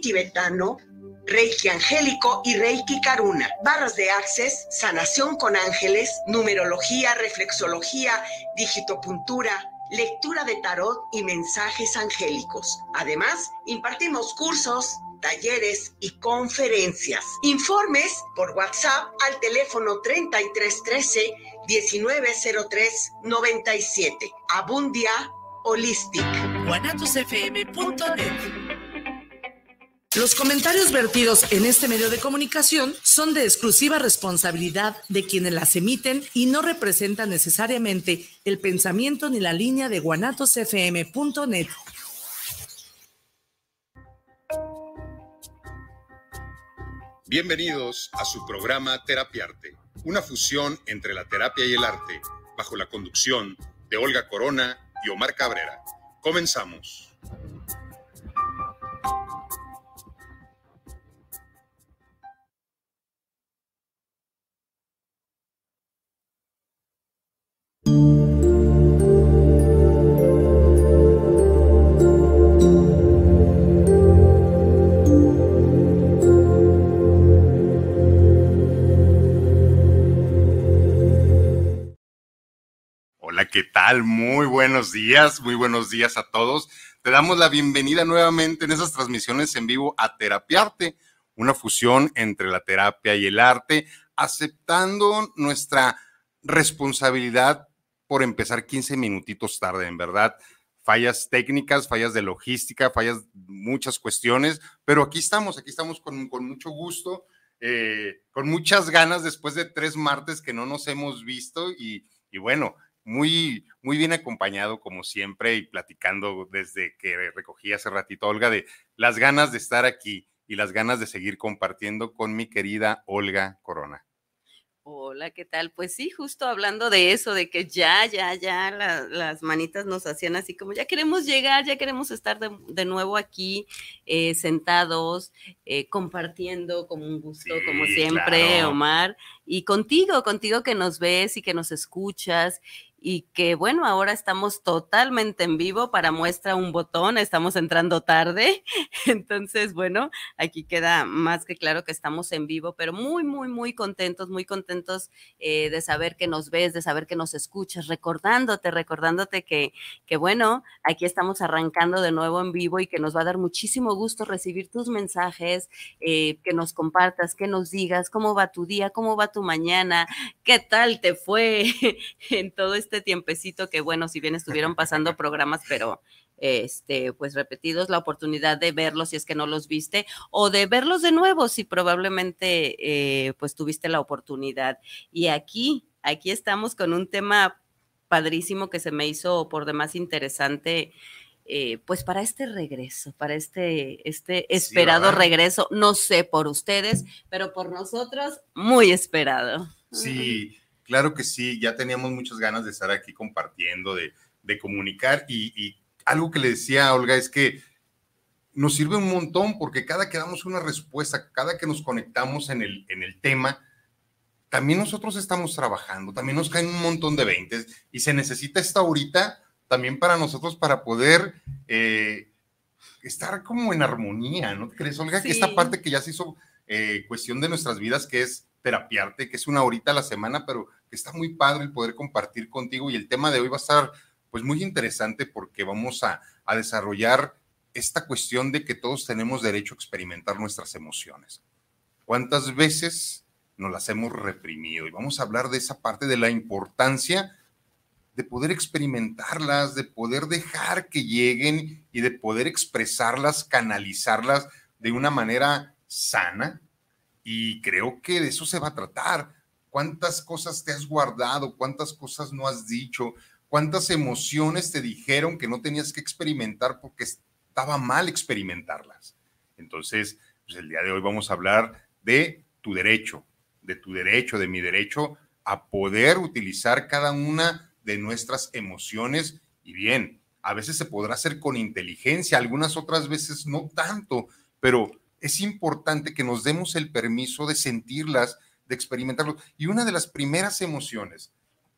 tibetano, Reiki Angélico y Reiki Karuna. Barras de Access, sanación con ángeles, numerología, reflexología, digitopuntura, lectura de tarot y mensajes angélicos. Además, impartimos cursos, talleres y conferencias. Informes por WhatsApp al teléfono 3313 1903 97. Abundia Holistic. Los comentarios vertidos en este medio de comunicación son de exclusiva responsabilidad de quienes las emiten y no representan necesariamente el pensamiento ni la línea de guanatosfm.net. Bienvenidos a su programa Terapia Arte, una fusión entre la terapia y el arte, bajo la conducción de Olga Corona y Omar Cabrera. Comenzamos. ¿Qué tal? Muy buenos días, muy buenos días a todos. Te damos la bienvenida nuevamente en esas transmisiones en vivo a Terapiarte, una fusión entre la terapia y el arte, aceptando nuestra responsabilidad por empezar 15 minutitos tarde, en verdad. Fallas técnicas, fallas de logística, fallas muchas cuestiones, pero aquí estamos, aquí estamos con, con mucho gusto. Eh, con muchas ganas después de tres martes que no nos hemos visto y, y bueno, muy, muy bien acompañado como siempre y platicando desde que recogí hace ratito Olga de las ganas de estar aquí y las ganas de seguir compartiendo con mi querida Olga Corona. Hola, ¿qué tal? Pues sí, justo hablando de eso, de que ya, ya, ya las manitas nos hacían así como, ya queremos llegar, ya queremos estar de, nuevo aquí eh, sentados, eh, compartiendo como un gusto, como siempre, Omar, y contigo, contigo que nos ves y que nos escuchas y que bueno, ahora estamos totalmente en vivo para muestra un botón, estamos entrando tarde, entonces bueno, aquí queda más que claro que estamos en vivo, pero muy, muy, muy contentos, muy contentos eh, de saber que nos ves, de saber que nos escuchas, recordándote, recordándote que, que bueno, aquí estamos arrancando de nuevo en vivo y que nos va a dar muchísimo gusto recibir tus mensajes, eh, que nos compartas, que nos digas cómo va tu día, cómo va tu mañana, qué tal te fue en todo este este tiempecito que, bueno, si bien estuvieron pasando programas, pero este, pues repetidos, la oportunidad de verlos si es que no los viste o de verlos de nuevo si probablemente eh, pues tuviste la oportunidad. Y aquí, aquí estamos con un tema padrísimo que se me hizo por demás interesante. Eh, pues para este regreso, para este, este esperado regreso, no sé por ustedes, pero por nosotros, muy esperado. Sí, Claro que sí, ya teníamos muchas ganas de estar aquí compartiendo, de, comunicar y, algo que le decía a Olga es que nos sirve un montón porque cada que damos una respuesta, cada que nos conectamos en el, tema, también nosotros estamos trabajando, también nos caen un montón de veintes y se necesita esta horita también para nosotros para poder eh, estar como en armonía, ¿no crees, Olga? Que esta parte que ya se hizo eh, cuestión de nuestras vidas, que es terapiarte, que es una horita a la semana, pero que está muy padre el poder compartir contigo y el tema de hoy va a estar pues muy interesante porque vamos a, a desarrollar esta cuestión de que todos tenemos derecho a experimentar nuestras emociones. ¿Cuántas veces nos las hemos reprimido? Y vamos a hablar de esa parte de la importancia de poder experimentarlas, de poder dejar que lleguen y de poder expresarlas, canalizarlas de una manera sana. Y creo que de eso se va a tratar cuántas cosas te has guardado, cuántas cosas no has dicho, cuántas emociones te dijeron que no tenías que experimentar porque estaba mal experimentarlas. Entonces, pues, el día de hoy vamos a hablar de tu derecho, de tu derecho, de mi derecho a poder utilizar cada una de nuestras emociones. Y bien, a veces se podrá hacer con inteligencia, algunas otras veces no tanto, pero es importante que nos demos el permiso de sentirlas de experimentarlo. Y una de las primeras emociones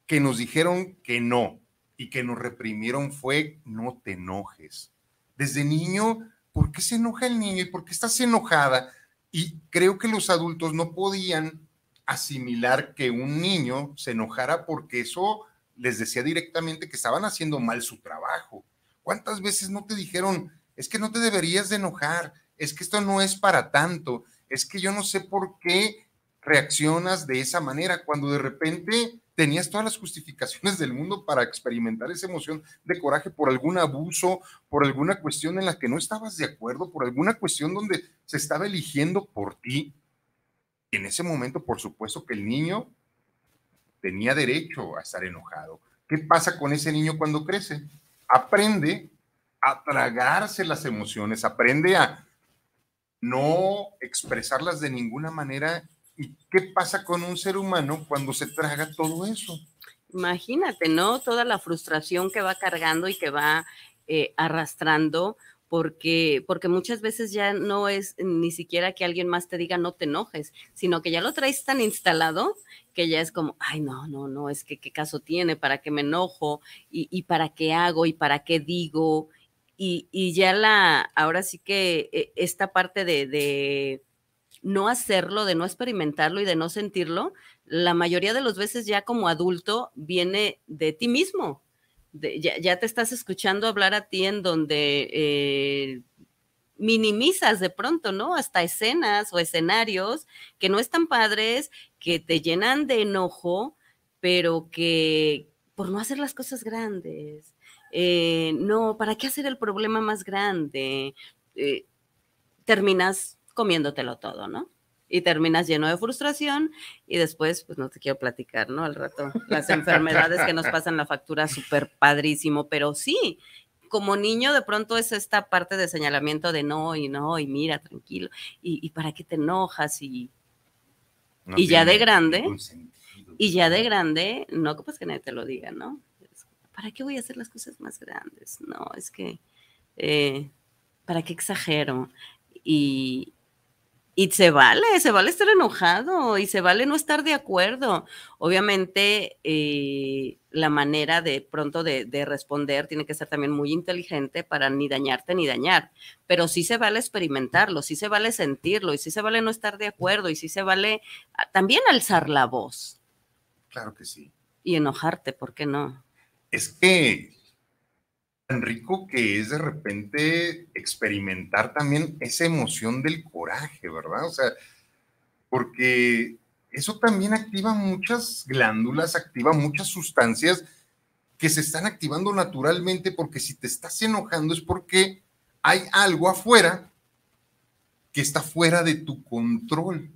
que nos dijeron que no y que nos reprimieron fue no te enojes. Desde niño, ¿por qué se enoja el niño y por qué estás enojada? Y creo que los adultos no podían asimilar que un niño se enojara porque eso les decía directamente que estaban haciendo mal su trabajo. ¿Cuántas veces no te dijeron, es que no te deberías de enojar, es que esto no es para tanto, es que yo no sé por qué reaccionas de esa manera cuando de repente tenías todas las justificaciones del mundo para experimentar esa emoción de coraje por algún abuso, por alguna cuestión en la que no estabas de acuerdo, por alguna cuestión donde se estaba eligiendo por ti. en ese momento, por supuesto que el niño tenía derecho a estar enojado. ¿Qué pasa con ese niño cuando crece? Aprende a tragarse las emociones, aprende a no expresarlas de ninguna manera qué pasa con un ser humano cuando se traga todo eso? Imagínate, ¿no? Toda la frustración que va cargando y que va eh, arrastrando, porque, porque muchas veces ya no es ni siquiera que alguien más te diga no te enojes, sino que ya lo traes tan instalado que ya es como, ay, no, no, no, es que qué caso tiene, para qué me enojo y, para qué hago y para qué digo. Y, ya la, ahora sí que eh, esta parte de no hacerlo, de no experimentarlo y de no sentirlo, la mayoría de las veces ya como adulto viene de ti mismo. ya, te estás escuchando hablar a ti en donde eh, minimizas de pronto, ¿no? Hasta escenas o escenarios que no están padres, que te llenan de enojo, pero que por no hacer las cosas grandes. Eh, no, ¿para qué hacer el problema más grande? Eh, terminas comiéndotelo todo, ¿no? y terminas lleno de frustración y después, pues no te quiero platicar, ¿no? Al rato, las enfermedades que nos pasan la factura súper padrísimo, pero sí, como niño de pronto es esta parte de señalamiento de no y no y mira, tranquilo, y, para qué te enojas y, y ya de grande, y ya de grande, no pues que nadie te lo diga, ¿no? ¿Para qué voy a hacer las cosas más grandes? No, es que, eh, ¿para qué exagero? Y, y se vale, se vale estar enojado y se vale no estar de acuerdo. Obviamente, eh, la manera de pronto de, de, responder tiene que ser también muy inteligente para ni dañarte ni dañar, pero sí se vale experimentarlo, sí se vale sentirlo y sí se vale no estar de acuerdo y sí se vale ah, también alzar la voz. Claro que sí. Y enojarte, ¿por qué no? Es que tan rico que es de repente experimentar también esa emoción del coraje, ¿verdad? O sea, porque eso también activa muchas glándulas, activa muchas sustancias que se están activando naturalmente porque si te estás enojando es porque hay algo afuera que está fuera de tu control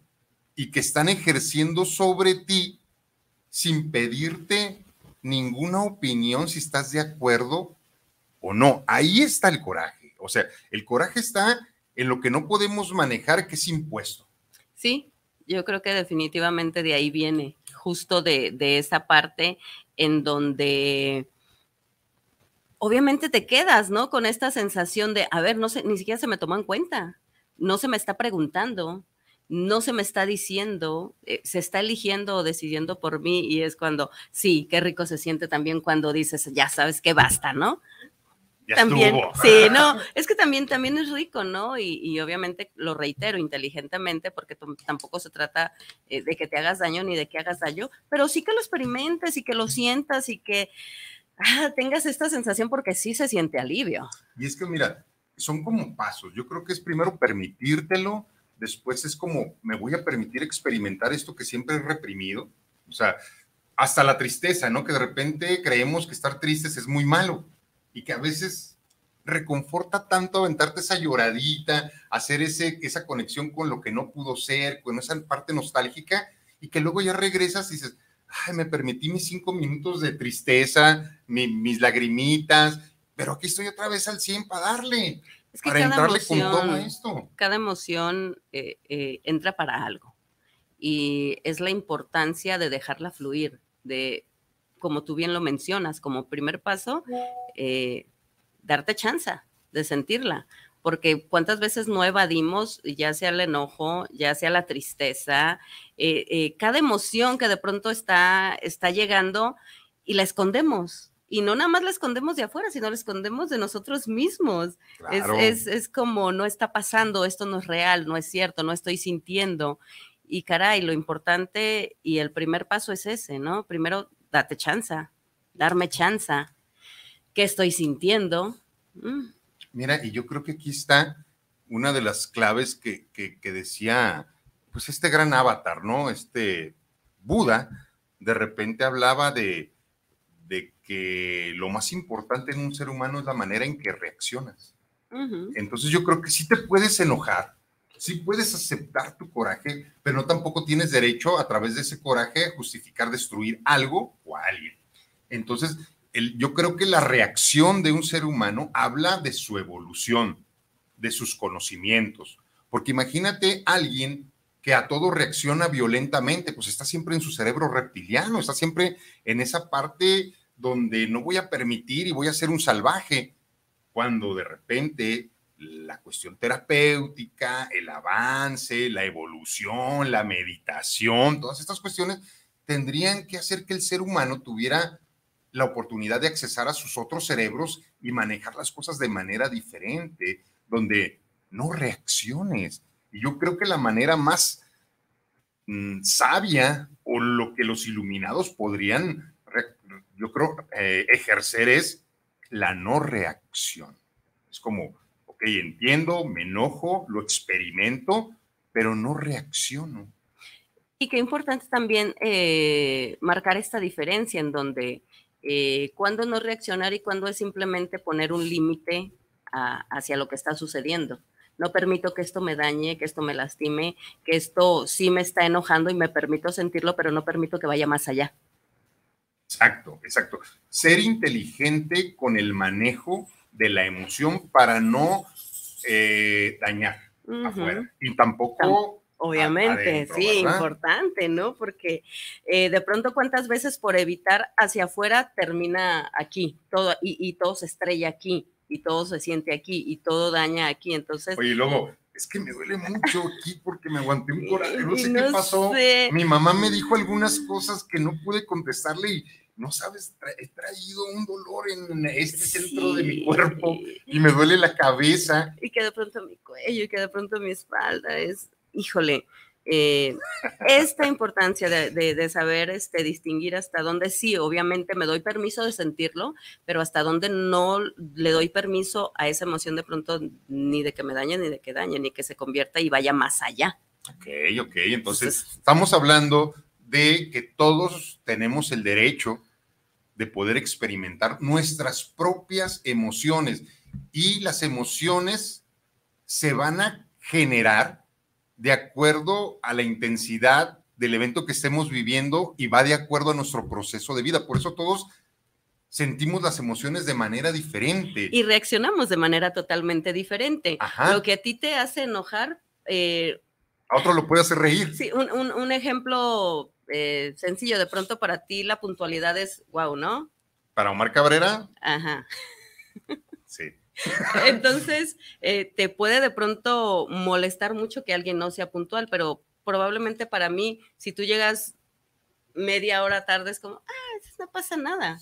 y que están ejerciendo sobre ti sin pedirte ninguna opinión si estás de acuerdo no. Ahí está el coraje. O sea, el coraje está en lo que no podemos manejar, que es impuesto. Sí, yo creo que definitivamente de ahí viene, justo de, de esa parte en donde obviamente te quedas, ¿no? Con esta sensación de, a ver, no sé, ni siquiera se me toman en cuenta, no se me está preguntando, no se me está diciendo, eh, se está eligiendo o decidiendo por mí y es cuando, sí, qué rico se siente también cuando dices, ya sabes que basta, ¿no? también, no, es que también, también es rico, ¿no? Y, obviamente lo reitero inteligentemente, porque tampoco se trata eh, de que te hagas daño ni de que hagas daño, pero sí que lo experimentes y que lo sientas y que ah, tengas esta sensación porque sí se siente alivio. Y es que, mira, son como pasos. Yo creo que es primero permitírtelo, después es como, me voy a permitir experimentar esto que siempre he reprimido. O sea, hasta la tristeza, ¿no? Que de repente creemos que estar tristes es muy malo y que a veces reconforta tanto aventarte esa lloradita, hacer ese, esa conexión con lo que no pudo ser, con esa parte nostálgica, y que luego ya regresas y dices, ay, me permití mis cinco minutos de tristeza, mis lagrimitas, pero aquí estoy otra vez al 100 para darle, para entrarle con todo esto. Cada emoción eh, eh, entra para algo y es la importancia de dejarla fluir, de como tú bien lo mencionas, como primer paso, eh, darte chance de sentirla, porque cuántas veces no evadimos, ya sea el enojo, ya sea la tristeza, eh, eh, cada emoción que de pronto está, está llegando y la escondemos. Y no nada más la escondemos de afuera, sino la escondemos de nosotros mismos. Es, es como, no está pasando, esto no es real, no es cierto, no estoy sintiendo. Y caray, lo importante y el primer paso es ese, ¿no? Primero date chanza, darme chanza, qué estoy sintiendo. Mm. Mira, y yo creo que aquí está una de las claves que, decía, pues este gran avatar, ¿no? Este Buda, de repente hablaba de, que lo más importante en un ser humano es la manera en que reaccionas. Entonces yo creo que sí te puedes enojar, Sí puedes aceptar tu coraje, pero no tampoco tienes derecho a través de ese coraje a justificar destruir algo o a alguien. Entonces, yo creo que la reacción de un ser humano habla de su evolución, de sus conocimientos, porque imagínate alguien que a todo reacciona violentamente, pues está siempre en su cerebro reptiliano, está siempre en esa parte donde no voy a permitir y voy a ser un salvaje, cuando de repente la cuestión terapéutica, el avance, la evolución, la meditación, todas estas cuestiones tendrían que hacer que el ser humano tuviera la oportunidad de accesar a sus otros cerebros y manejar las cosas de manera diferente, donde no reacciones. Y yo creo que la manera más mm, sabia o lo que los iluminados podrían, yo creo, eh, ejercer es la no reacción. Es como, ok, entiendo, me enojo, lo experimento, pero no reacciono. Y qué importante también eh, marcar esta diferencia en donde cuando eh, cuándo no reaccionar y cuándo es simplemente poner un límite hacia lo que está sucediendo. No permito que esto me dañe, que esto me lastime, que esto sí me está enojando y me permito sentirlo, pero no permito que vaya más allá. Exacto, exacto. Ser inteligente con el manejo de la emoción para no eh, dañar afuera y tampoco Obviamente, sí, importante, ¿no? Porque eh, de pronto cuántas veces por evitar hacia afuera termina aquí, todo, y, todo se estrella aquí, y todo se siente aquí, y todo daña aquí, entonces... Oye, luego, es que me duele mucho aquí porque me aguanté un coraje, no sé qué pasó, mi mamá me dijo algunas cosas que no pude contestarle y no sabes, he traído un dolor en este centro de mi cuerpo y me duele la cabeza. Y que de pronto mi cuello, y que de pronto mi espalda es, híjole, eh, esta importancia de, saber este, distinguir hasta dónde sí, obviamente me doy permiso de sentirlo, pero hasta dónde no le doy permiso a esa emoción de pronto ni de que me dañe, ni de que dañe, ni que se convierta y vaya más allá. Ok, ok, entonces estamos hablando de que todos tenemos el derecho de poder experimentar nuestras propias emociones. Y las emociones se van a generar de acuerdo a la intensidad del evento que estemos viviendo y va de acuerdo a nuestro proceso de vida. Por eso todos sentimos las emociones de manera diferente. Y reaccionamos de manera totalmente diferente. Lo que a ti te hace enojar... Eh, a otro lo puede hacer reír. Sí, un, un ejemplo eh, sencillo. De pronto para ti la puntualidad es wow, ¿no? Para Omar Cabrera. Ajá. Sí. Entonces, eh, te puede de pronto molestar mucho que alguien no sea puntual, pero probablemente para mí, si tú llegas media hora tarde, es como, ah, no pasa nada.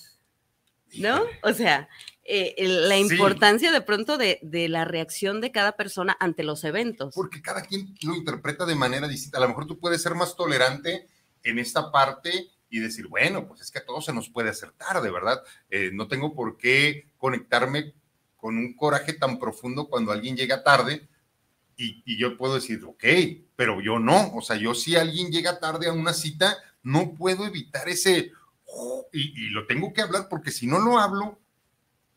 ¿No? O sea, eh, la importancia de pronto de, de, la reacción de cada persona ante los eventos. Porque cada quien lo interpreta de manera distinta. A lo mejor tú puedes ser más tolerante en esta parte y decir, bueno, pues es que a todos se nos puede hacer tarde, ¿verdad? Eh, no tengo por qué conectarme con un coraje tan profundo cuando alguien llega tarde y, yo puedo decir, ok, pero yo no, o sea, yo si alguien llega tarde a una cita, no puedo evitar ese, oh", y, lo tengo que hablar porque si no lo hablo,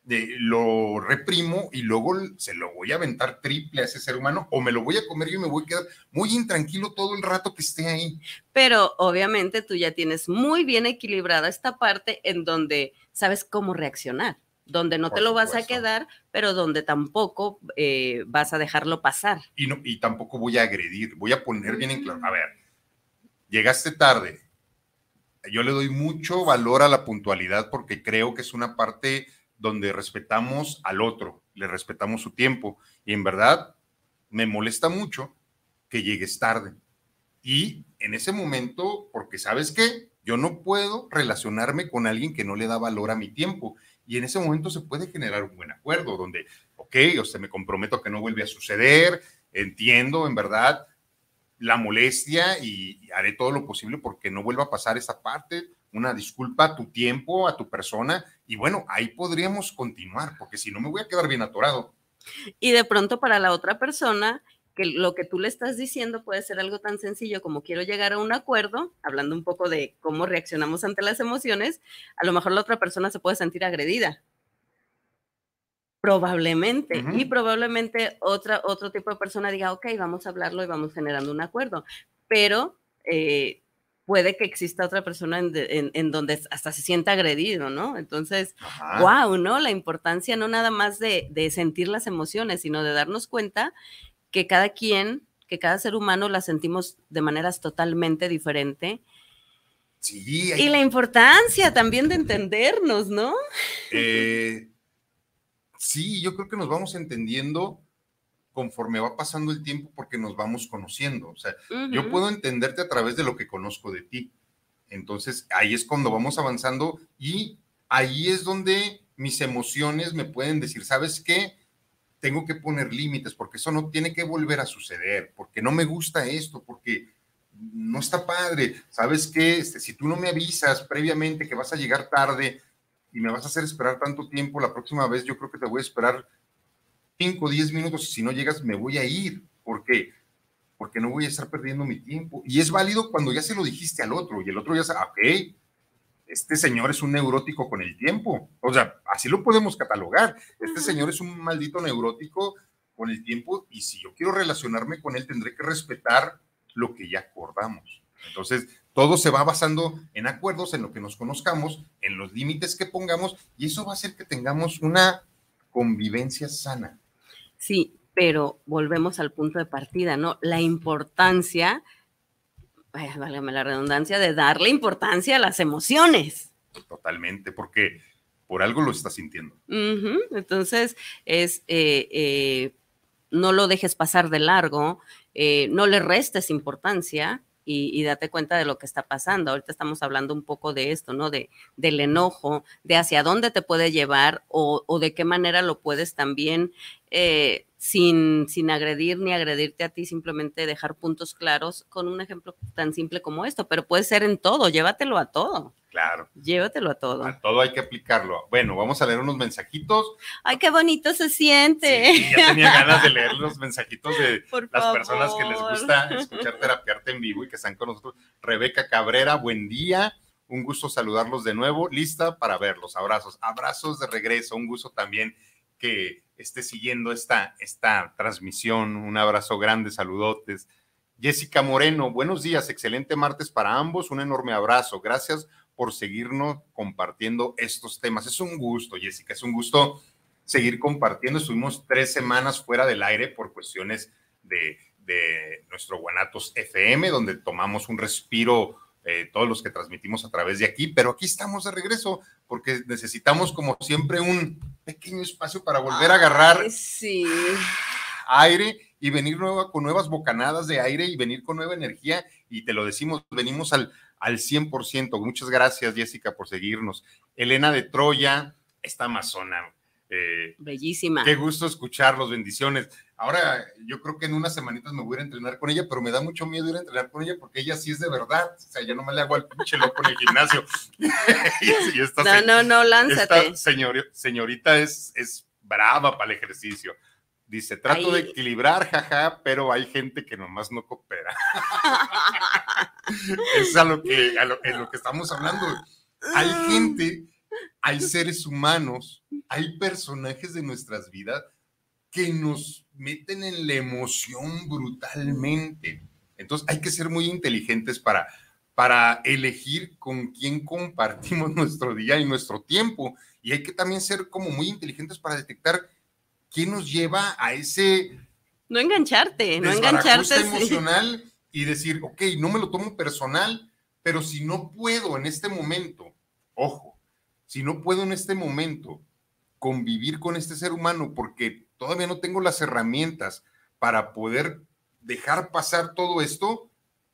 lo reprimo y luego se lo voy a aventar triple a ese ser humano o me lo voy a comer y me voy a quedar muy intranquilo todo el rato que esté ahí. Pero obviamente tú ya tienes muy bien equilibrada esta parte en donde sabes cómo reaccionar, donde no te lo vas a quedar, pero donde tampoco eh, vas a dejarlo pasar. Y, no, y tampoco voy a agredir, voy a poner bien en claro, mm. a ver, llegaste tarde. Yo le doy mucho valor a la puntualidad porque creo que es una parte donde respetamos al otro, le respetamos su tiempo. Y en verdad, me molesta mucho que llegues tarde. Y en ese momento, porque sabes qué, yo no puedo relacionarme con alguien que no le da valor a mi tiempo. Y en ese momento se puede generar un buen acuerdo donde, ok, o se me comprometo que no vuelve a suceder, entiendo en verdad la molestia y, y haré todo lo posible porque no vuelva a pasar esa parte, una disculpa a tu tiempo, a tu persona, y bueno, ahí podríamos continuar, porque si no me voy a quedar bien atorado. Y de pronto para la otra persona, que lo que tú le estás diciendo puede ser algo tan sencillo como quiero llegar a un acuerdo, hablando un poco de cómo reaccionamos ante las emociones, a lo mejor la otra persona se puede sentir agredida. Probablemente, y probablemente otra, otro tipo de persona diga, ok, vamos a hablarlo y vamos generando un acuerdo, pero eh, puede que exista otra persona en, donde hasta se sienta agredido, ¿no? Entonces, wow, ¿no? La importancia no nada más de, sentir las emociones, sino de darnos cuenta que cada quien, que cada ser humano las sentimos de maneras totalmente diferentes. Sí, Y la importancia también de entendernos, ¿no? Eh, sí, yo creo que nos vamos entendiendo conforme va pasando el tiempo porque nos vamos conociendo. O sea, yo puedo entenderte a través de lo que conozco de ti. Entonces, ahí es cuando vamos avanzando y ahí es donde mis emociones me pueden decir, ¿sabes qué? Tengo que poner límites porque eso no tiene que volver a suceder, porque no me gusta esto, porque no está padre. ¿Sabes qué? Este, si tú no me avisas previamente que vas a llegar tarde y me vas a hacer esperar tanto tiempo, la próxima vez yo creo que te voy a esperar 5 10 minutos y si no llegas me voy a ir. ¿Por qué? Porque no voy a estar perdiendo mi tiempo. Y es válido cuando ya se lo dijiste al otro y el otro ya sabe, ok, este señor es un neurótico con el tiempo. O sea, así lo podemos catalogar. Este señor es un maldito neurótico con el tiempo y si yo quiero relacionarme con él tendré que respetar lo que ya acordamos. Entonces, todo se va basando en acuerdos, en lo que nos conozcamos, en los límites que pongamos y eso va a hacer que tengamos una convivencia sana. Sí, pero volvemos al punto de partida, ¿no? La importancia, válgame la redundancia, de darle importancia a las emociones. Totalmente, porque por algo lo estás sintiendo. Entonces, es, eh, eh, no lo dejes pasar de largo, eh, no le restes importancia, y, date cuenta de lo que está pasando. Ahorita estamos hablando un poco de esto, ¿no? De, del enojo, de hacia dónde te puede llevar o, o de qué manera lo puedes también, eh, sin, sin agredir ni agredirte a ti, simplemente dejar puntos claros con un ejemplo tan simple como esto, pero puede ser en todo, llévatelo a todo. Claro. Llévatelo a todo. A todo hay que aplicarlo. Bueno, vamos a leer unos mensajitos. Ay, qué bonito se siente. ya tenía ganas de leer los mensajitos de las personas que les gusta escuchar terapia en vivo y que están con nosotros. Rebeca Cabrera, buen día. Un gusto saludarlos de nuevo. Lista para verlos. Abrazos. Abrazos de regreso. Un gusto también que esté siguiendo esta, esta transmisión. Un abrazo grande. Saludotes. Jessica Moreno, buenos días, excelente martes para ambos, un enorme abrazo, gracias por seguirnos compartiendo estos temas. Es un gusto, Jessica, es un gusto seguir compartiendo. Estuvimos tres semanas fuera del aire por cuestiones de, de nuestro Guanatos FM, donde tomamos un respiro eh, todos los que transmitimos a través de aquí, pero aquí estamos de regreso porque necesitamos como siempre un pequeño espacio para volver a agarrar aire y venir nueva, con nuevas bocanadas de aire y venir con nueva energía. Y te lo decimos, venimos al, al 100%. Muchas gracias, Jessica, por seguirnos. Elena de Troya, esta amazona. Eh, Bellísima. Qué gusto escucharlos, bendiciones. Ahora, yo creo que en unas semanitas me voy a ir a entrenar con ella, pero me da mucho miedo ir a entrenar con ella porque ella sí es de verdad. O sea, yo no me le hago al pinche loco en el gimnasio. no, no, no, lánzate. señorita es, es brava para el ejercicio. Dice, trato de equilibrar, jaja, pero hay gente que nomás no coopera. es a lo que, que estamos hablando. Hay gente, hay seres humanos, hay personajes de nuestras vidas que nos meten en la emoción brutalmente. Entonces hay que ser muy inteligentes para, para elegir con quién compartimos nuestro día y nuestro tiempo. Y hay que también ser como muy inteligentes para detectar quién nos lleva a ese... No engancharte, no engancharte. emocional y decir, ok, no me lo tomo personal, pero si no puedo en este momento, ojo, si no puedo en este momento convivir con este ser humano porque todavía no tengo las herramientas para poder dejar pasar todo esto,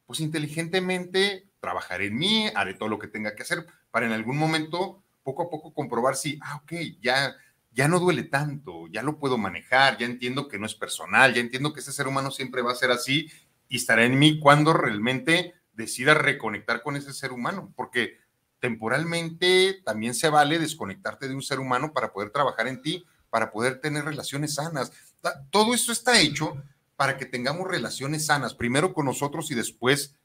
pues inteligentemente trabajaré en mí, haré todo lo que tenga que hacer para en algún momento poco a poco comprobar si, ah, ok, ya, ya no duele tanto, ya lo puedo manejar, ya entiendo que no es personal, ya entiendo que este ser humano siempre va a ser así y estará en mí cuando realmente decida reconectar con ese ser humano, porque temporalmente también se vale desconectarte de un ser humano para poder trabajar en ti, para poder tener relaciones sanas. Todo esto está hecho para que tengamos relaciones sanas, primero con nosotros y después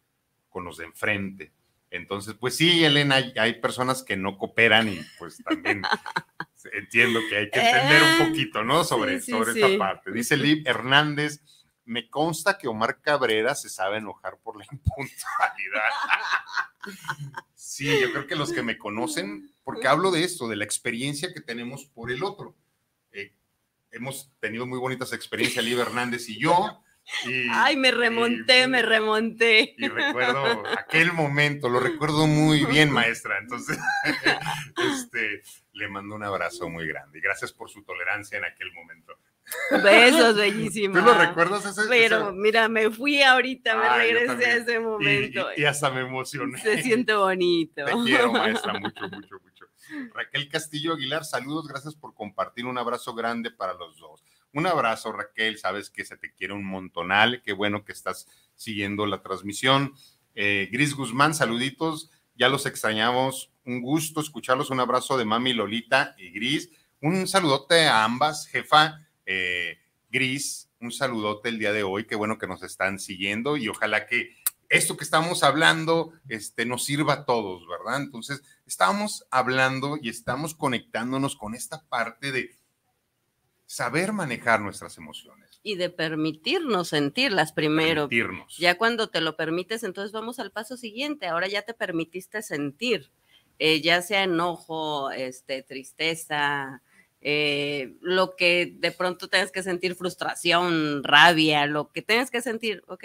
con los de enfrente. Entonces, pues sí, Elena, hay, personas que no cooperan y pues también entiendo que hay que eh, entender un poquito, ¿no? Sobre, sobre esta parte. Dice Liv Hernández, me consta que Omar Cabrera se sabe enojar por la impuntualidad. sí, yo creo que los que me conocen, porque hablo de esto, de la experiencia que tenemos por el otro. Eh, hemos tenido muy bonitas experiencias, Liv Hernández y yo. Ay, me remonté, me remonté. Y recuerdo aquel momento, lo recuerdo muy bien, maestra. Entonces, este, le mando un abrazo muy grande y gracias por su tolerancia en aquel momento. Besos, bellísima. ¿Tú lo recuerdas ese Pero mira, me fui ahorita, me ah, regresé a ese momento. Y, hasta me emocioné. Se siento bonito. Te quiero, maestra, mucho, mucho, mucho. Raquel Castillo Aguilar, saludos, gracias por compartir. Un abrazo grande para los dos. Un abrazo, Raquel. Sabes que se te quiere un montonal. Qué bueno que estás siguiendo la transmisión. Eh, Gris Guzmán, saluditos. Ya los extrañamos. Un gusto escucharlos. Un abrazo de mami Lolita y Gris. Un saludote a ambas, jefa eh, Gris. Un saludote el día de hoy. Qué bueno que nos están siguiendo y ojalá que esto que estamos hablando este, nos sirva a todos, ¿verdad? Entonces, estamos hablando y estamos conectándonos con esta parte de saber manejar nuestras emociones. Y de permitirnos sentirlas primero. Ya cuando te lo permites, entonces vamos al paso siguiente. Ahora ya te permitiste sentir, eh, ya sea enojo, este, tristeza, eh, lo que de pronto tengas que sentir, frustración, rabia, lo que tengas que sentir. Ok,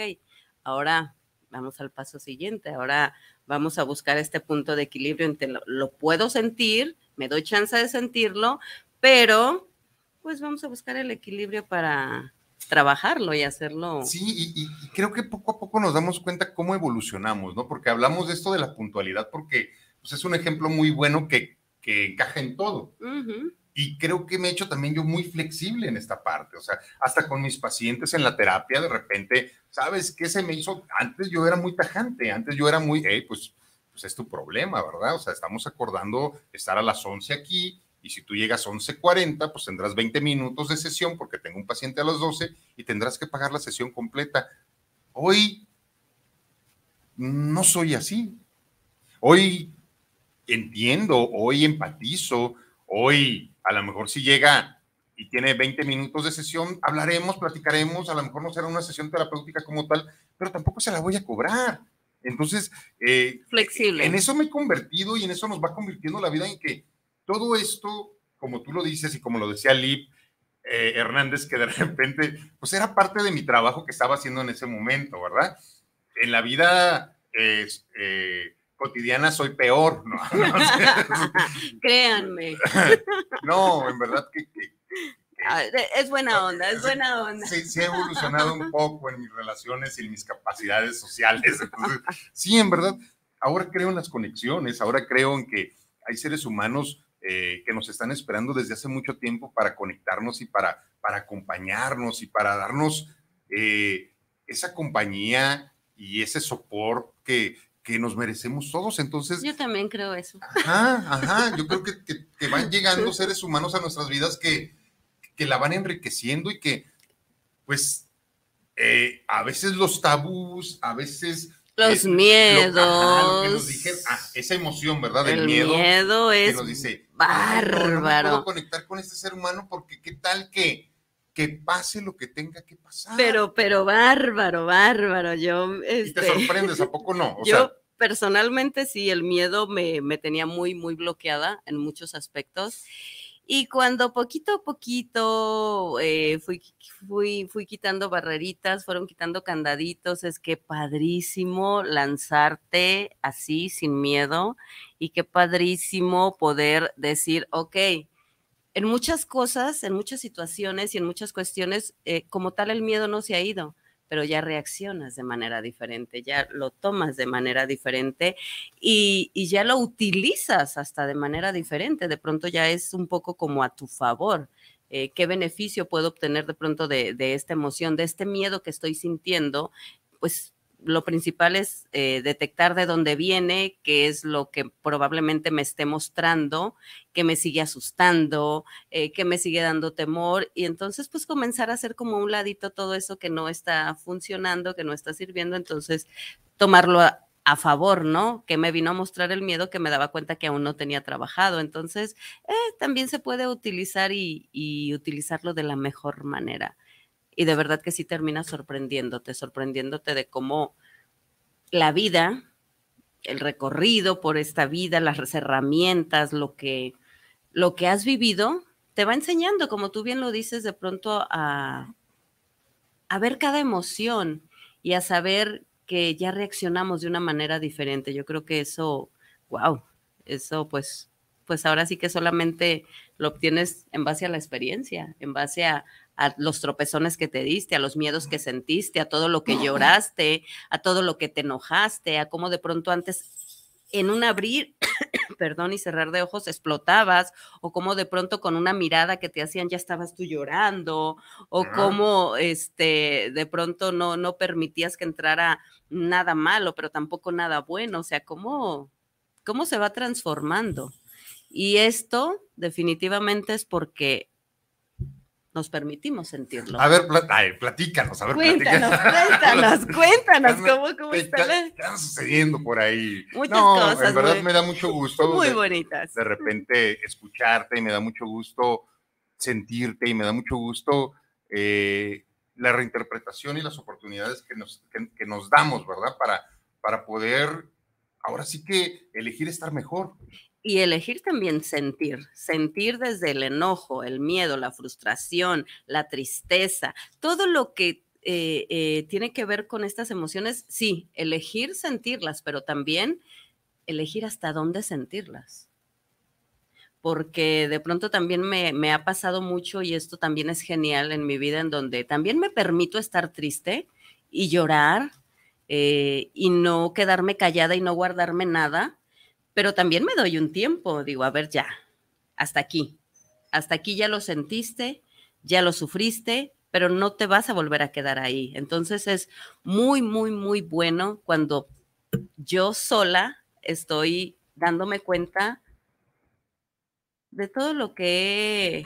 ahora vamos al paso siguiente. Ahora vamos a buscar este punto de equilibrio entre lo puedo sentir, me doy chance de sentirlo, pero pues vamos a buscar el equilibrio para trabajarlo y hacerlo. Sí, y, creo que poco a poco nos damos cuenta cómo evolucionamos, ¿no? Porque hablamos de esto de la puntualidad, porque pues, es un ejemplo muy bueno que, que encaja en todo. Y creo que me he hecho también yo muy flexible en esta parte, o sea, hasta con mis pacientes en la terapia, de repente, ¿sabes qué se me hizo? Antes yo era muy tajante, antes yo era muy, hey, pues, pues es tu problema, ¿verdad? O sea, estamos acordando estar a las 11 aquí, y si tú llegas a 11.40, pues tendrás 20 minutos de sesión porque tengo un paciente a las 12 y tendrás que pagar la sesión completa. Hoy no soy así. Hoy entiendo, hoy empatizo, hoy a lo mejor si llega y tiene 20 minutos de sesión, hablaremos, platicaremos, a lo mejor no será una sesión terapéutica como tal, pero tampoco se la voy a cobrar. Entonces, eh, flexible. En eso me he convertido y en eso nos va convirtiendo la vida en que todo esto, como tú lo dices y como lo decía Lip eh, Hernández, que de repente, pues era parte de mi trabajo que estaba haciendo en ese momento, ¿verdad? En la vida eh, cotidiana soy peor, ¿no? Créanme. no, en verdad que, ah, es buena onda, es buena onda. Sí, sí, he evolucionado un poco en mis relaciones y en mis capacidades sociales. Entonces, sí, en verdad, ahora creo en las conexiones, ahora creo en que hay seres humanos eh, que nos están esperando desde hace mucho tiempo para conectarnos y para, para acompañarnos y para darnos eh, esa compañía y ese soporte que, nos merecemos todos. Entonces. Yo también creo eso. Ajá, ajá. Yo creo que, van llegando seres humanos a nuestras vidas que, que la van enriqueciendo y que, pues, eh, a veces los tabús, a veces los ah, miedos. Ah, esa emoción, ¿verdad? El miedo. es bárbaro. No, conectar con este ser humano porque qué tal que que pase lo que tenga que pasar. Pero, pero bárbaro, bárbaro. Yo, Y te este, sorprendes, ¿a poco no? yo personalmente sí, el miedo me, me tenía muy, muy bloqueada en muchos aspectos. Y cuando poquito a poquito eh, fui, fui, quitando barreritas, fueron quitando candaditos, es que padrísimo lanzarte así, sin miedo, y que padrísimo poder decir, ok, en muchas cosas, en muchas situaciones y en muchas cuestiones, eh, como tal el miedo no se ha ido pero ya reaccionas de manera diferente, ya lo tomas de manera diferente y, ya lo utilizas hasta de manera diferente. De pronto ya es un poco como a tu favor. Eh, qué beneficio puedo obtener de pronto de, de esta emoción, de este miedo que estoy sintiendo, pues lo principal es eh, detectar de dónde viene, qué es lo que probablemente me esté mostrando, que me sigue asustando, eh, qué que me sigue dando temor, y entonces pues comenzar a hacer como un ladito todo eso que no está funcionando, que no está sirviendo, entonces tomarlo a, favor, ¿no? Que me vino a mostrar el miedo que me daba cuenta que aún no tenía trabajado. Entonces, eh, también se puede utilizar y utilizarlo de la mejor manera y de verdad que sí termina sorprendiéndote, sorprendiéndote de cómo la vida, el recorrido por esta vida, las herramientas, lo que, lo que has vivido, te va enseñando, como tú bien lo dices, de pronto a, a ver cada emoción y a saber que ya reaccionamos de una manera diferente. Yo creo que eso, wow, eso pues, pues ahora sí que solamente lo obtienes en base a la experiencia, en base a, a los tropezones que te diste, a los miedos que sentiste, a todo lo que lloraste, a todo lo que te enojaste, a cómo de pronto antes en un abrir, perdón, y cerrar de ojos explotabas, o cómo de pronto con una mirada que te hacían ya estabas tú llorando, o cómo este, de pronto no, no permitías que entrara nada malo, pero tampoco nada bueno, o sea, cómo, cómo se va transformando. Y esto definitivamente es porque nos permitimos sentirlo. A ver, platícanos, a ver, platícanos. cuéntanos, cuéntanos, cómo, cómo está. ¿Qué está sucediendo por ahí? Muchas no, cosas. verdad me da mucho gusto. Muy bonitas. De repente escucharte y me da mucho gusto sentirte y me da mucho gusto eh, la reinterpretación y las oportunidades que nos, nos damos, ¿verdad? Para, para poder ahora sí que elegir estar mejor y elegir también sentir, sentir desde el enojo, el miedo, la frustración, la tristeza, todo lo que eh, eh, tiene que ver con estas emociones, sí, elegir sentirlas, pero también elegir hasta dónde sentirlas. Porque de pronto también me, ha pasado mucho y esto también es genial en mi vida en donde también me permito estar triste y llorar eh, y no quedarme callada y no guardarme nada pero también me doy un tiempo, digo, a ver ya, hasta aquí, hasta aquí ya lo sentiste, ya lo sufriste, pero no te vas a volver a quedar ahí. Entonces es muy, muy, muy bueno cuando yo sola estoy dándome cuenta de todo lo que he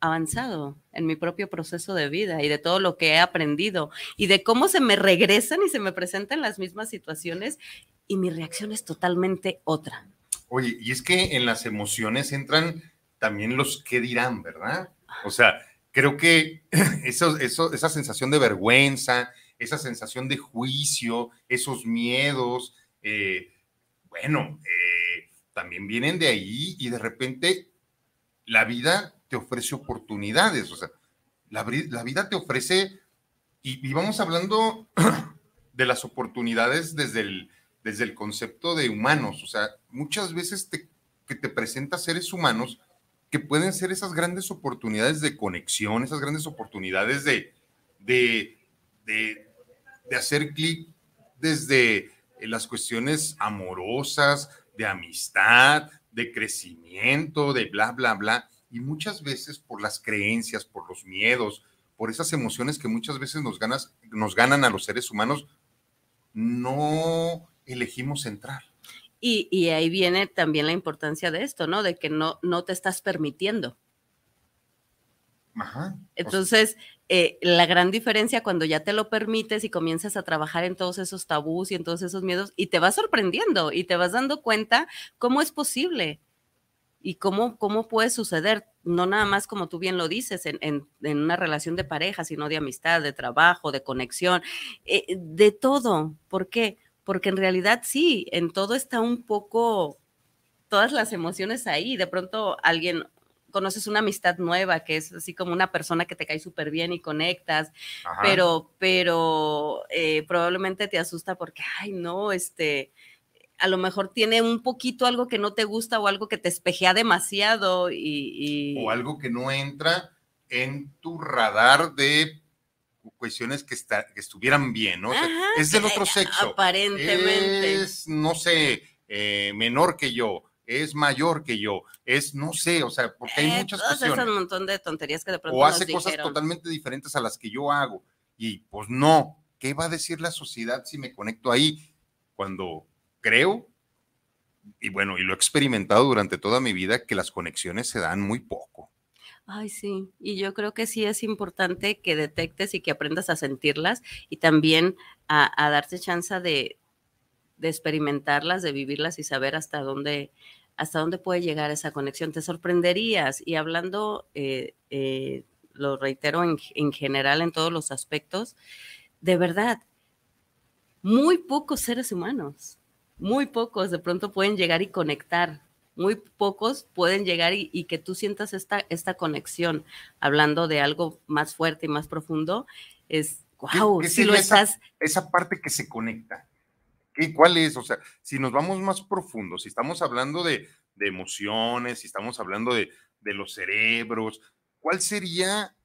avanzado en mi propio proceso de vida y de todo lo que he aprendido y de cómo se me regresan y se me presentan las mismas situaciones y mi reacción es totalmente otra. Oye, y es que en las emociones entran también los que dirán, ¿verdad? O sea, creo que eso, eso, esa sensación de vergüenza, esa sensación de juicio, esos miedos, eh, bueno, eh, también vienen de ahí y de repente la vida te ofrece oportunidades, o sea, la, vida te ofrece, y, y, vamos hablando de las oportunidades desde el, desde el concepto de humanos. O sea, muchas veces te, que te presenta seres humanos que pueden ser esas grandes oportunidades de conexión, esas grandes oportunidades de, de, de, de hacer clic desde las cuestiones amorosas, de amistad, de crecimiento, de bla, bla, bla. Y muchas veces por las creencias, por los miedos, por esas emociones que muchas veces nos, ganas, nos ganan a los seres humanos, no elegimos entrar. Y, y, ahí viene también la importancia de esto, ¿no? De que no, no te estás permitiendo. Ajá. Entonces, eh, la gran diferencia cuando ya te lo permites y comienzas a trabajar en todos esos tabús y en todos esos miedos, y te vas sorprendiendo y te vas dando cuenta cómo es posible y cómo, cómo puede suceder, no nada más como tú bien lo dices, en, en, una relación de pareja, sino de amistad, de trabajo, de conexión, eh, de todo. ¿Por qué? porque en realidad sí, en todo está un poco todas las emociones ahí. De pronto alguien, conoces una amistad nueva, que es así como una persona que te cae súper bien y conectas, pero, pero eh, probablemente te asusta porque, ay, no, este, a lo mejor tiene un poquito algo que no te gusta o algo que te espejea demasiado y... O algo que no entra en tu radar de cuestiones que, estuvieran bien, ¿no? es del eh, otro sexo. Aparentemente. Es, no sé, eh, menor que yo, es mayor que yo, es, no sé, o sea, porque hay eh, muchas cuestiones. de tonterías O hace cosas totalmente diferentes a las que yo hago. Y pues no, ¿qué va a decir la sociedad si me conecto ahí? Cuando creo, y bueno, y lo he experimentado durante toda mi vida, que las conexiones se dan muy poco. Ay, sí, y yo creo que sí es importante que detectes y que aprendas a sentirlas y también a, darte chance de, experimentarlas, de vivirlas y saber hasta dónde, hasta dónde puede llegar esa conexión. Te sorprenderías y hablando, eh, eh, lo reitero en, en general en todos los aspectos, de verdad, muy pocos seres humanos, muy pocos de pronto pueden llegar y conectar muy pocos pueden llegar y, que tú sientas esta, esta conexión, hablando de algo más fuerte y más profundo, es, wow, si esa, parte que se conecta. ¿Cuál es? O sea, si nos vamos más profundo, si estamos hablando de, emociones, si estamos hablando de, los cerebros, ¿cuál sería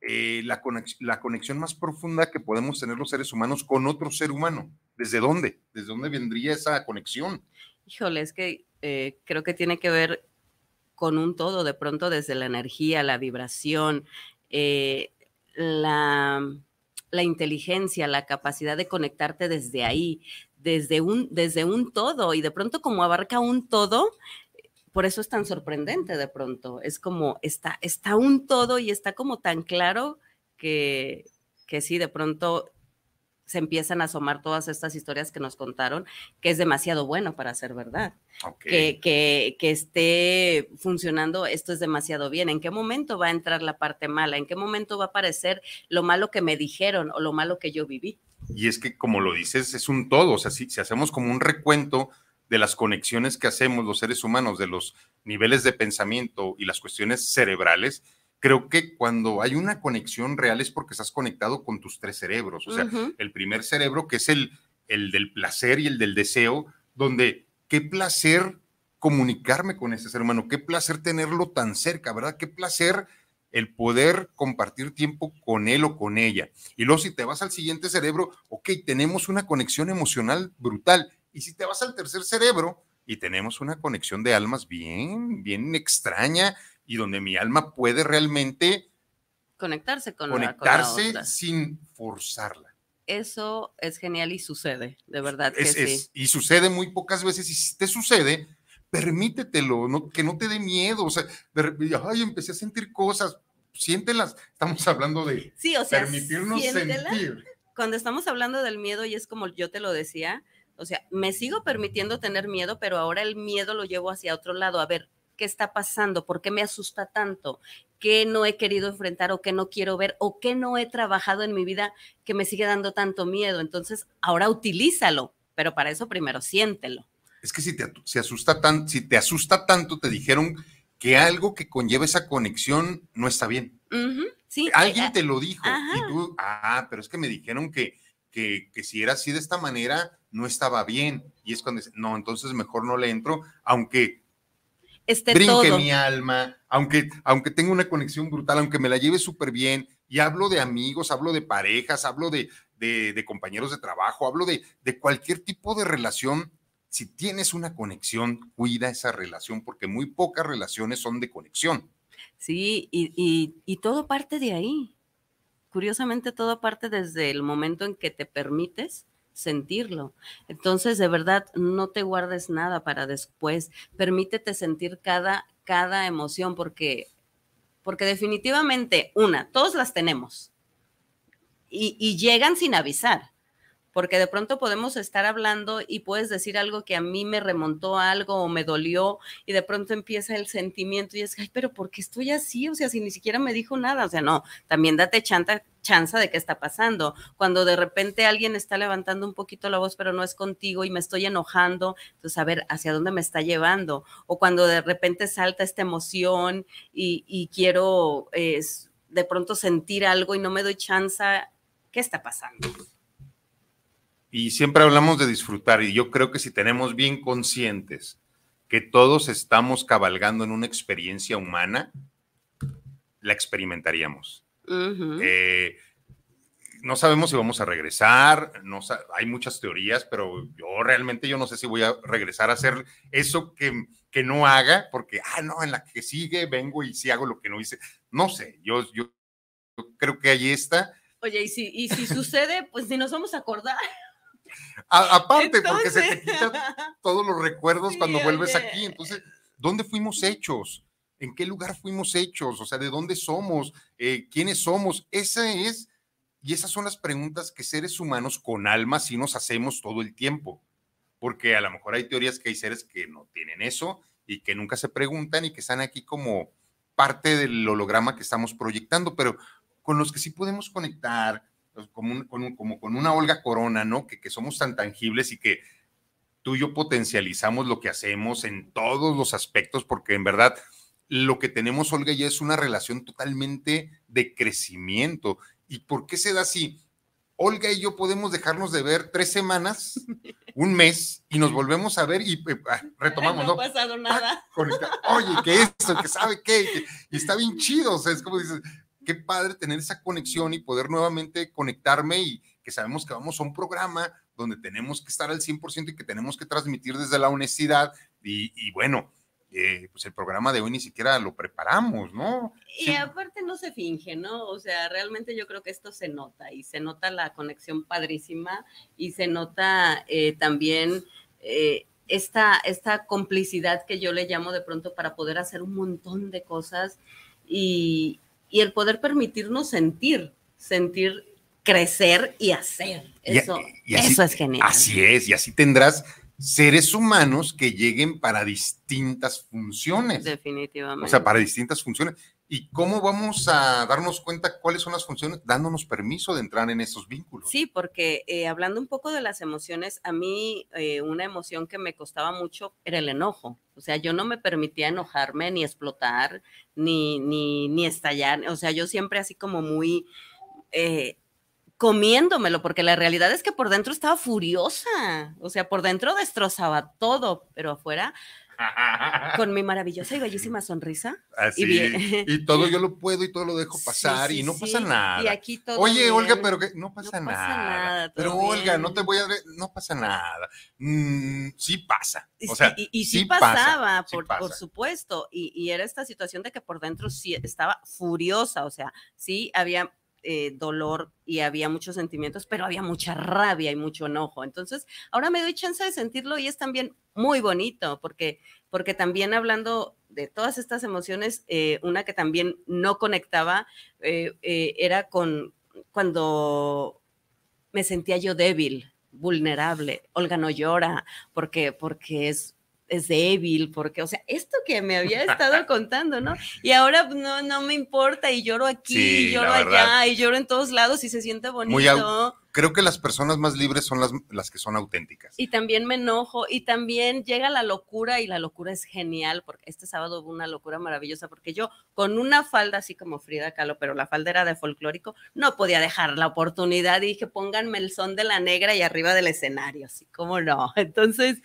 eh, la, la, conexión más profunda que podemos tener los seres humanos con otro ser humano. ¿Desde dónde? ¿Desde dónde vendría esa conexión? Híjole, es que eh, creo que tiene que ver con un todo, de pronto desde la energía, la vibración, eh, la, inteligencia, la capacidad de conectarte desde ahí, desde un, desde un todo, y de pronto como abarca un todo, por eso es tan sorprendente de pronto, es como está, está un todo y está como tan claro que, que sí, de pronto se empiezan a asomar todas estas historias que nos contaron, que es demasiado bueno para ser verdad. Que, esté funcionando esto es demasiado bien. ¿En qué momento va a entrar la parte mala? ¿En qué momento va a aparecer lo malo que me dijeron o lo malo que yo viví? Y es que, como lo dices, es un todo. O sea, si, si hacemos como un recuento de las conexiones que hacemos los seres humanos, de los niveles de pensamiento y las cuestiones cerebrales, creo que cuando hay una conexión real es porque estás conectado con tus tres cerebros. O sea, el primer cerebro que es el, el del placer y el del deseo, donde qué placer comunicarme con ese ser humano, qué placer tenerlo tan cerca, ¿verdad? Qué placer el poder compartir tiempo con él o con ella. Y luego si te vas al siguiente cerebro, ok, tenemos una conexión emocional brutal. Y si te vas al tercer cerebro y tenemos una conexión de almas bien, bien extraña, y donde mi alma puede realmente conectarse con la, sin forzarla. Eso es genial y sucede, de verdad. Y sucede muy pocas veces y si te sucede, permítetelo, que no te dé miedo. O sea, ay, empecé a sentir cosas, siéntelas. Estamos hablando de sí, permitirnos sentir. Cuando estamos hablando del miedo y es como yo te lo decía, o sea, me sigo permitiendo tener miedo, pero ahora el miedo lo llevo hacia otro lado. A ver, ¿Qué está pasando? ¿Por qué me asusta tanto? ¿Qué no he querido enfrentar o qué no quiero ver o qué no he trabajado en mi vida que me sigue dando tanto miedo? Entonces, ahora utilízalo, pero para eso primero siéntelo. Es que si te, asusta, tan, si te asusta tanto, te dijeron que algo que conlleva esa conexión no está bien. sí, eh, Alguien eh, te lo dijo y tú, ah, pero es que me dijeron que, que, que, si era así de esta manera no estaba bien. Y es cuando no, entonces mejor no le entro, aunque brinque mi alma, aunque, aunque tenga una conexión brutal, aunque me la lleve súper bien, y hablo de amigos, hablo de parejas, hablo de, compañeros de trabajo, hablo de, de cualquier tipo de relación. Si tienes una conexión, cuida esa relación, porque muy pocas relaciones son de conexión. Sí, y, y todo parte de ahí. Curiosamente, todo parte desde el momento en que te permites sentirlo. Entonces, de verdad, no te guardes nada para después. Permítete sentir cada, cada emoción porque, porque definitivamente, una, todos las tenemos y, y llegan sin avisar porque de pronto podemos estar hablando y puedes decir algo que a mí me remontó algo o me dolió y de pronto empieza el sentimiento y es, ay, pero ¿por qué estoy así? O sea, si ni siquiera me dijo nada, o sea, no, también date chanta, chance de qué está pasando. Cuando de repente alguien está levantando un poquito la voz, pero no es contigo y me estoy enojando, entonces a ver hacia dónde me está llevando. O cuando de repente salta esta emoción y, quiero es de pronto sentir algo y no me doy chance, ¿qué está pasando? Y siempre hablamos de disfrutar y yo creo que si tenemos bien conscientes que todos estamos cabalgando en una experiencia humana, la experimentaríamos. Eh, no sabemos si vamos a regresar, no hay muchas teorías, pero yo realmente yo no sé si voy a regresar a hacer eso que, que no haga, porque, ah, no, en la que sigue vengo y si hago lo que no hice. No sé, yo, yo, creo que ahí está. Oye, y si, y si sucede, pues si nos vamos a acordar aparte, porque se te quitan todos los recuerdos cuando vuelves aquí. Entonces, ¿dónde fuimos hechos? ¿En qué lugar fuimos hechos? O sea, ¿de dónde somos? Eh, ¿Quiénes somos? Esa es, y esas son las preguntas que seres humanos con alma sí nos hacemos todo el tiempo. Porque a lo mejor hay teorías que hay seres que no tienen eso y que nunca se preguntan y que están aquí como parte del holograma que estamos proyectando, pero con los que sí podemos conectar, pues, como, con una Olga Corona, ¿no? Que, que somos tan tangibles y que tú y yo potencializamos lo que hacemos en todos los aspectos, porque en verdad lo que tenemos, Olga, ya es una relación totalmente de crecimiento. ¿Y por qué se da así? Olga y yo podemos dejarnos de ver tres semanas, un mes, y nos volvemos a ver y eh, ah, retomamos, ¿no? ha pasado ah, nada. Oye, ¿qué es eso? ¿Qué sabe qué, y está bien chido, o como dices, qué padre tener esa conexión y poder nuevamente conectarme y que sabemos que vamos a un programa donde tenemos que estar al 100% y que tenemos que transmitir desde la honestidad. Y, bueno, eh, pues el programa de hoy ni siquiera lo preparamos, ¿no? Y aparte no se finge, ¿no? O sea, realmente yo creo que esto se nota y se nota la conexión padrísima y se nota eh, también... Eh, esta, esta complicidad que yo le llamo de pronto para poder hacer un montón de cosas y, y el poder permitirnos sentir, sentir crecer y hacer. Eso, eso es genial. Así es, y así tendrás seres humanos que lleguen para distintas funciones. Definitivamente. O sea, para distintas funciones. ¿Y cómo vamos a darnos cuenta cuáles son las funciones dándonos permiso de entrar en esos vínculos? Sí, porque eh, hablando un poco de las emociones, a mí eh, una emoción que me costaba mucho era el enojo. O sea, yo no me permitía enojarme ni explotar, ni, ni, ni estallar. O sea, yo siempre así como muy... Eh, comiéndomelo, porque la realidad es que por dentro estaba furiosa, o sea, por dentro destrozaba todo, pero afuera con mi maravillosa y bellísima sonrisa. Así, y, y todo yo lo puedo y todo lo dejo pasar y no pasa nada. Oye, Olga, pero que no pasa nada. pero Olga, no te voy a ver. no pasa nada. Mm, sí pasa. O sea, y, sí, pasaba, por, supuesto. Y, y era esta situación de que por dentro sí estaba furiosa, o sea, sí había eh, dolor y había muchos sentimientos, pero había mucha rabia y mucho enojo. Entonces, ahora me doy chance de sentirlo y es también muy bonito, porque, porque también hablando de todas estas emociones, eh, una que también no conectaba eh, era con cuando me sentía yo débil, vulnerable. Olga no llora porque, porque es es débil, porque, o sea, esto que me había estado contando, ¿no? Y ahora pues, no, no me importa y lloro aquí, y lloro allá, y lloro en todos lados y se siente bonito. Muy creo que las personas más libres son las, las que son auténticas. Y también me enojo y también llega la locura y la locura es genial porque este sábado hubo una locura maravillosa porque yo con una falda así como Frida Kahlo, pero la falda era de folclórico, no podía dejar la oportunidad y dije pónganme el son de la negra y arriba del escenario, así como no. Entonces,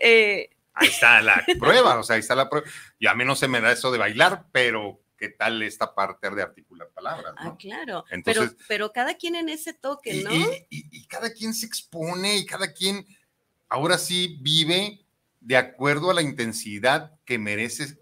eh, ahí está la prueba, o sea, ahí está la prueba. Y a mí no se me da eso de bailar, pero qué tal esta parte de articular palabras. Ah, claro. pero, cada quien en ese toque, ¿no? Y, cada quien se expone y cada quien ahora sí vive de acuerdo a la intensidad que merece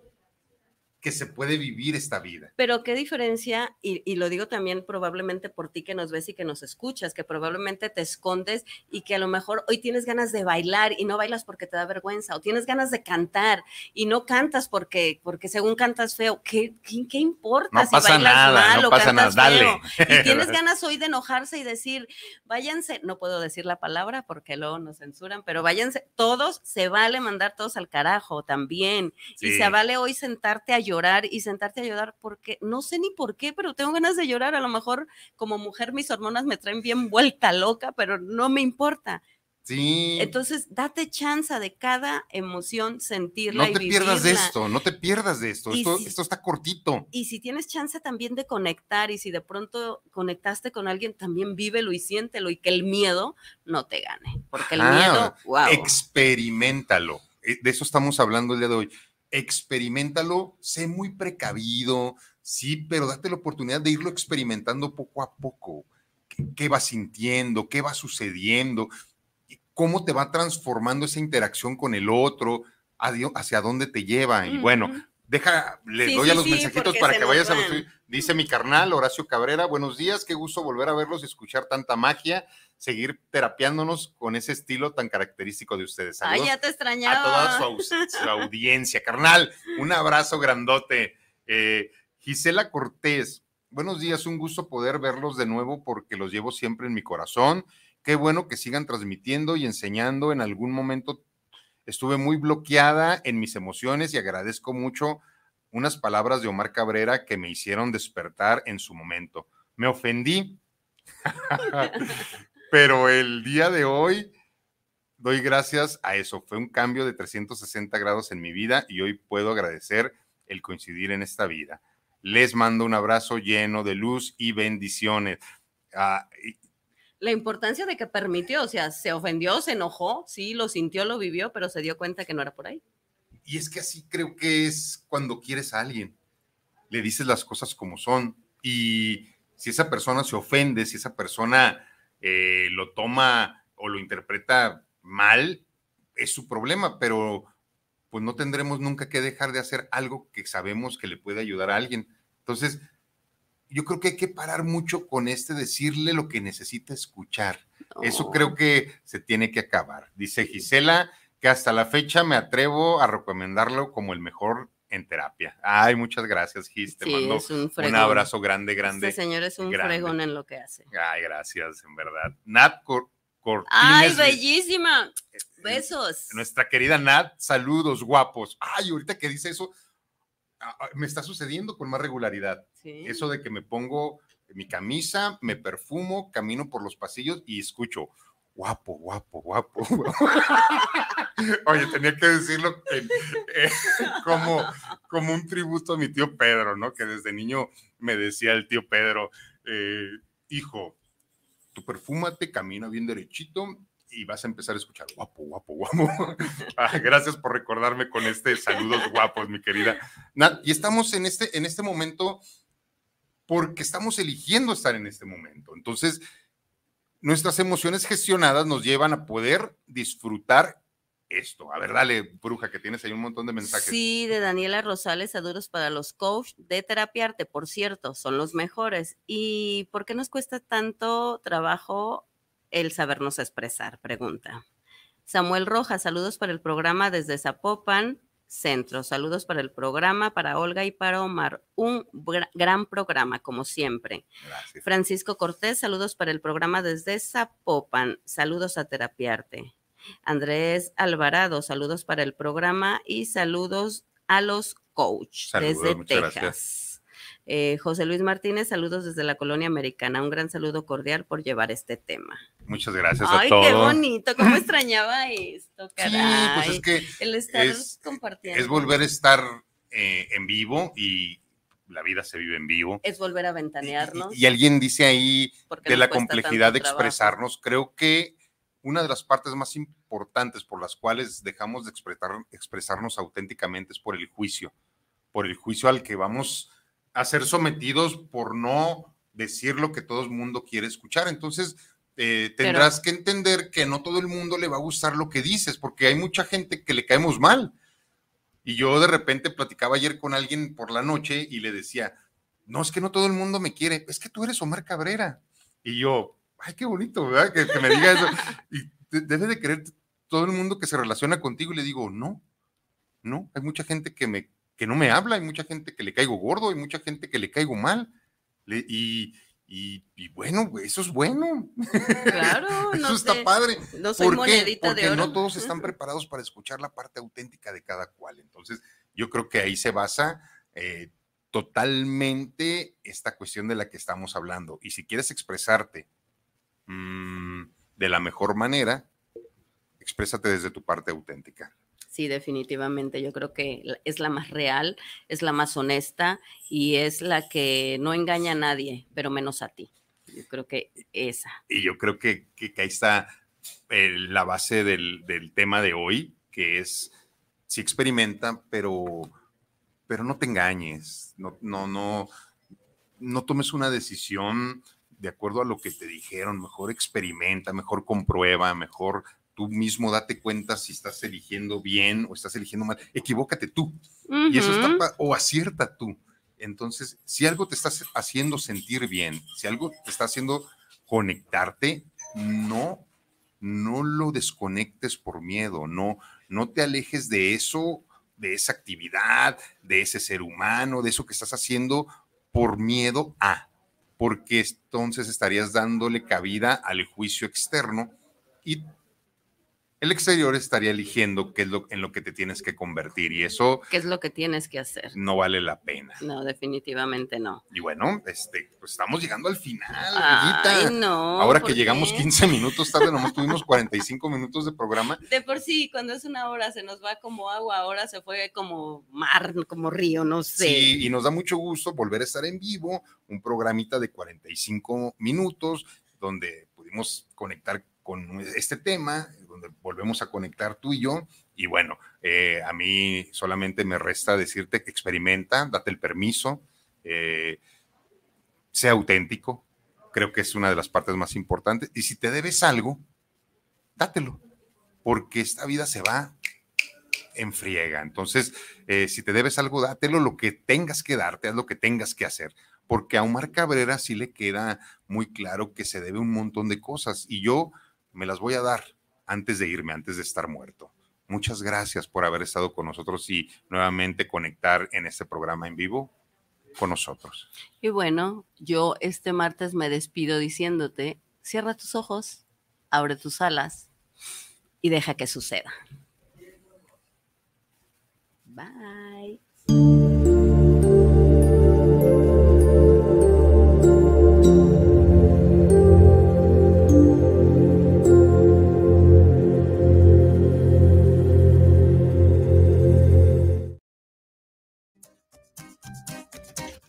que se puede vivir esta vida. Pero qué diferencia, y, y, lo digo también probablemente por ti que nos ves y que nos escuchas, que probablemente te escondes y que a lo mejor hoy tienes ganas de bailar y no bailas porque te da vergüenza, o tienes ganas de cantar y no cantas porque, porque según cantas feo, ¿qué, qué, importa no pasa nada, no pasa nada, Dale. Y tienes ganas hoy de enojarse y decir, váyanse, no puedo decir la palabra porque luego nos censuran, pero váyanse, todos se vale mandar todos al carajo también. Y se vale hoy sentarte a llorar y sentarte a llorar porque no sé ni por qué, pero tengo ganas de llorar. A lo mejor como mujer mis hormonas me traen bien vuelta loca, pero no me importa. Sí. Entonces, date chance de cada emoción sentirla. No te pierdas de esto, no te pierdas de esto. Esto, está cortito. Y si tienes chance también de conectar y si de pronto conectaste con alguien, también vívelo y siéntelo y que el miedo no te gane. Porque el miedo, wow. Experimentalo. Eh, de eso estamos hablando el día de hoy experimentalo, sé muy precavido, sí, pero date la oportunidad de irlo experimentando poco a poco. ¿Qué, va vas sintiendo? ¿Qué va sucediendo? ¿Cómo te va transformando esa interacción con el otro? ¿Hacia dónde te lleva? Y bueno, deja, le doy a los mensajitos para que vayas a los Dice mi carnal Horacio Cabrera, buenos días, qué gusto volver a verlos y escuchar tanta magia, seguir terapiándonos con ese estilo tan característico de ustedes. Ay, ya te extrañaba. A toda su, audiencia, carnal, un abrazo grandote. Eh, Gisela Cortés, buenos días, un gusto poder verlos de nuevo porque los llevo siempre en mi corazón. Qué bueno que sigan transmitiendo y enseñando. En algún momento estuve muy bloqueada en mis emociones y agradezco mucho unas palabras de Omar Cabrera que me hicieron despertar en su momento. Me ofendí, pero el día de hoy doy gracias a eso. Fue un cambio de 360 grados en mi vida y hoy puedo agradecer el coincidir en esta vida. Les mando un abrazo lleno de luz y bendiciones. Ah, la importancia de que permitió, o sea, se ofendió, se enojó, sí, lo sintió, lo vivió, pero se dio cuenta que no era por ahí. Y es que así creo que es cuando quieres a alguien. Le dices las cosas como son. Y si esa persona se ofende, si esa persona eh, lo toma o lo interpreta mal, es su problema, pero pues no tendremos nunca que dejar de hacer algo que sabemos que le puede ayudar a alguien. Entonces, yo creo que hay que parar mucho con este decirle lo que necesita escuchar. Eso oh. creo que se tiene que acabar. Dice Gisela, que hasta la fecha me atrevo a recomendarlo como el mejor en terapia. Ay, muchas gracias, Gis. mando un, abrazo grande, grande. Este señor es un fregón en lo que hace. Ay, gracias, en verdad. Nat Cor Ay, bellísima. Eh, eh, Besos. Nuestra querida Nat, saludos, guapos. Ay, ahorita que dice eso, me está sucediendo con más regularidad. Eso de que me pongo mi camisa, me perfumo, camino por los pasillos y escucho guapo, guapo, guapo. Oye, tenía que decirlo eh, como, como un tributo a mi tío Pedro, ¿no? Que desde niño me decía el tío Pedro, eh, hijo, tu perfúmate, camina bien derechito y vas a empezar a escuchar guapo, guapo, guapo. Ah, gracias por recordarme con este saludos guapos, mi querida. y estamos en este, en este momento porque estamos eligiendo estar en este momento. Entonces, nuestras emociones gestionadas nos llevan a poder disfrutar esto. A ver, dale, bruja, que tienes ahí un montón de mensajes. Sí, de Daniela Rosales, a duros para los coach de terapia arte, por cierto, son los mejores. ¿Y por qué nos cuesta tanto trabajo el sabernos expresar? Pregunta. Samuel Rojas, saludos para el programa desde Zapopan. Centro. Saludos para el programa, para Olga y para Omar. Un gran programa, como siempre. Francisco Cortés, saludos para el programa desde Zapopan. Saludos a Terapiarte. Andrés Alvarado, saludos para el programa y saludos a los coaches desde Texas. Eh, José Luis Martínez, saludos desde la colonia americana. Un gran saludo cordial por llevar este tema. Muchas gracias a todos. Ay, qué bonito, cómo extrañaba esto, caray. Sí, pues es que El estar es, compartiendo. Es volver a estar eh, en vivo y la vida se vive en vivo. Es volver a ventanearnos. Y, alguien dice ahí de la complejidad de expresarnos. Creo que una de las partes más importantes por las cuales dejamos de expresarnos auténticamente es por el juicio, por el juicio al que vamos a ser sometidos por no decir lo que todo el mundo quiere escuchar. Entonces, eh, tendrás que entender que no todo el mundo le va a gustar lo que dices, porque hay mucha gente que le caemos mal. Y yo de repente platicaba ayer con alguien por la noche y le decía, no, es que no todo el mundo me quiere, es que tú eres Omar Cabrera. Y yo, ay, qué bonito, ¿verdad? Que, me diga eso. y debe de querer todo el mundo que se relaciona contigo. Y le digo, no, no, hay mucha gente que me que no me habla, hay mucha gente que le caigo gordo, hay mucha gente que le caigo mal. y, bueno, eso es bueno. Claro, eso no está padre. No no todos están preparados para escuchar la parte auténtica de cada cual. Entonces, yo creo que ahí se basa eh, totalmente esta cuestión de la que estamos hablando. Y si quieres expresarte mm, de la mejor manera, exprésate desde tu parte auténtica. Sí, definitivamente. Yo creo que es la más real, es la más honesta y es la que no engaña a nadie, pero menos a ti. Yo creo que esa. Y yo creo que, que, ahí está eh, la base del, del, tema de hoy, que es, si experimenta, pero, pero no te engañes, no, no, no, no tomes una decisión de acuerdo a lo que te dijeron, mejor experimenta, mejor comprueba, mejor tú mismo date cuenta si estás eligiendo bien o estás eligiendo mal. Equivócate tú. Y eso está, o acierta tú. Entonces, si algo te está haciendo sentir bien, si algo te está haciendo conectarte, no, no lo desconectes por miedo, no, no te alejes de eso, de esa actividad, de ese ser humano, de eso que estás haciendo por miedo a, porque entonces estarías dándole cabida al juicio externo y el exterior estaría eligiendo qué es lo, en lo que te tienes que convertir y eso... ¿Qué es lo que tienes que hacer? No vale la pena. No, definitivamente no. Y bueno, este, pues estamos llegando al final. Ay, no, Ahora que llegamos 15 minutos tarde, nomás tuvimos 45 minutos de programa. De por sí, cuando es una hora se nos va como agua, ahora se fue como mar, como río, no sé. Sí, y nos da mucho gusto volver a estar en vivo, un programita de 45 minutos donde pudimos conectar con este tema, donde volvemos a conectar tú y yo. Y bueno, eh, a mí solamente me resta decirte que experimenta, date el permiso, eh, sea auténtico. Creo que es una de las partes más importantes. Y si te debes algo, dátelo, porque esta vida se va en friega. Entonces, eh, si te debes algo, dátelo lo que tengas que darte, haz lo que tengas que hacer porque a Omar Cabrera sí le queda muy claro que se debe un montón de cosas. Y yo me las voy a dar antes de irme, antes de estar muerto. Muchas gracias por haber estado con nosotros y nuevamente conectar en este programa en vivo con nosotros. Y bueno, yo este martes me despido diciéndote, cierra tus ojos, abre tus alas y deja que suceda. Bye.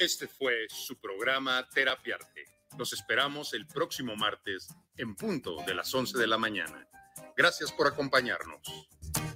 Este fue su programa Terapia Arte. Nos esperamos el próximo martes en punto de las 11 de la mañana. Gracias por acompañarnos.